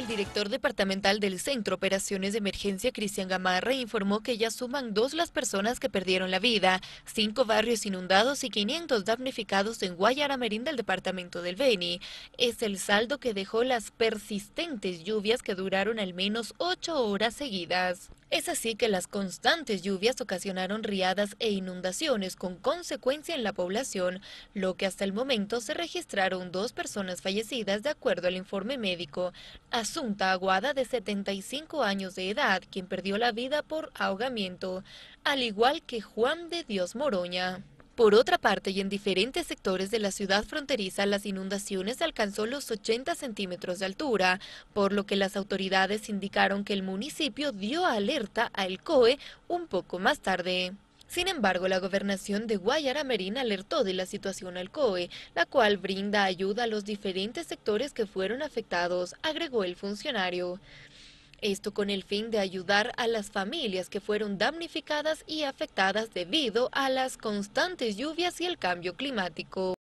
El director departamental del Centro Operaciones de Emergencia, Cristian Gamarra, informó que ya suman dos las personas que perdieron la vida, cinco barrios inundados y 500 damnificados en Guayaramerín del departamento del Beni. Es el saldo que dejó las persistentes lluvias que duraron al menos ocho horas seguidas. Es así que las constantes lluvias ocasionaron riadas e inundaciones con consecuencia en la población, lo que hasta el momento se registraron dos personas fallecidas de acuerdo al informe médico. Asunta Aguada, de 75 años de edad, quien perdió la vida por ahogamiento, al igual que Juan de Dios Moroña. Por otra parte, y en diferentes sectores de la ciudad fronteriza, las inundaciones alcanzó los 80 centímetros de altura, por lo que las autoridades indicaron que el municipio dio alerta al COE un poco más tarde. Sin embargo, la gobernación de Guayara Merín alertó de la situación al COE, la cual brinda ayuda a los diferentes sectores que fueron afectados, agregó el funcionario. Esto con el fin de ayudar a las familias que fueron damnificadas y afectadas debido a las constantes lluvias y el cambio climático.